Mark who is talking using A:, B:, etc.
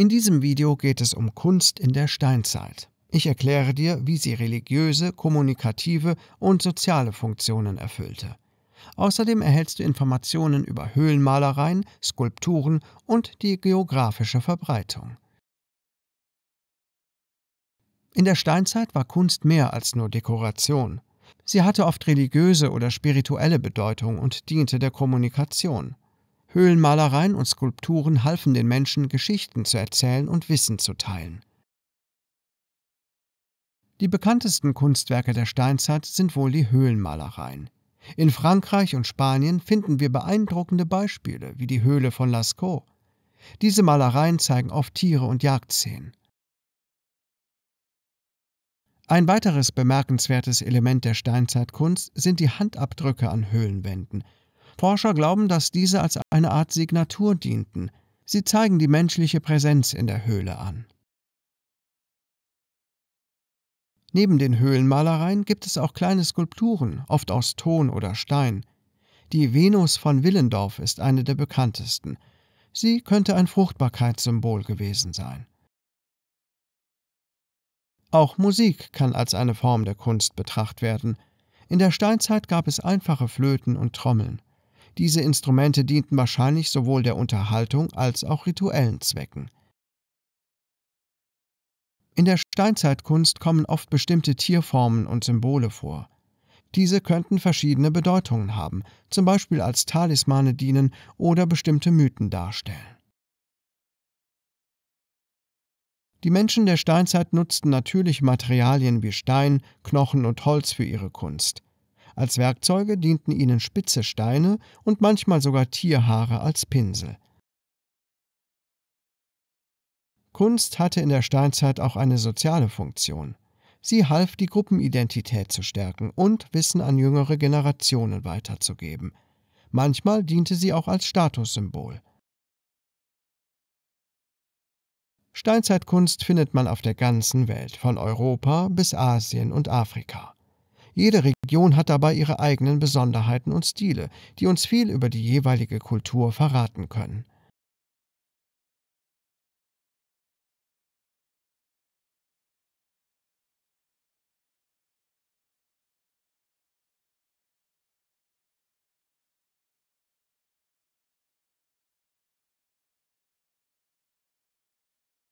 A: In diesem Video geht es um Kunst in der Steinzeit. Ich erkläre dir, wie sie religiöse, kommunikative und soziale Funktionen erfüllte. Außerdem erhältst du Informationen über Höhlenmalereien, Skulpturen und die geografische Verbreitung. In der Steinzeit war Kunst mehr als nur Dekoration. Sie hatte oft religiöse oder spirituelle Bedeutung und diente der Kommunikation. Höhlenmalereien und Skulpturen halfen den Menschen, Geschichten zu erzählen und Wissen zu teilen. Die bekanntesten Kunstwerke der Steinzeit sind wohl die Höhlenmalereien. In Frankreich und Spanien finden wir beeindruckende Beispiele, wie die Höhle von Lascaux. Diese Malereien zeigen oft Tiere und Jagdszenen. Ein weiteres bemerkenswertes Element der Steinzeitkunst sind die Handabdrücke an Höhlenwänden, Forscher glauben, dass diese als eine Art Signatur dienten. Sie zeigen die menschliche Präsenz in der Höhle an. Neben den Höhlenmalereien gibt es auch kleine Skulpturen, oft aus Ton oder Stein. Die Venus von Willendorf ist eine der bekanntesten. Sie könnte ein Fruchtbarkeitssymbol gewesen sein. Auch Musik kann als eine Form der Kunst betrachtet werden. In der Steinzeit gab es einfache Flöten und Trommeln. Diese Instrumente dienten wahrscheinlich sowohl der Unterhaltung als auch rituellen Zwecken. In der Steinzeitkunst kommen oft bestimmte Tierformen und Symbole vor. Diese könnten verschiedene Bedeutungen haben, zum Beispiel als Talismane dienen oder bestimmte Mythen darstellen. Die Menschen der Steinzeit nutzten natürliche Materialien wie Stein, Knochen und Holz für ihre Kunst. Als Werkzeuge dienten ihnen spitze Steine und manchmal sogar Tierhaare als Pinsel. Kunst hatte in der Steinzeit auch eine soziale Funktion. Sie half, die Gruppenidentität zu stärken und Wissen an jüngere Generationen weiterzugeben. Manchmal diente sie auch als Statussymbol. Steinzeitkunst findet man auf der ganzen Welt, von Europa bis Asien und Afrika. Jede Region hat dabei ihre eigenen Besonderheiten und Stile, die uns viel über die jeweilige Kultur verraten können.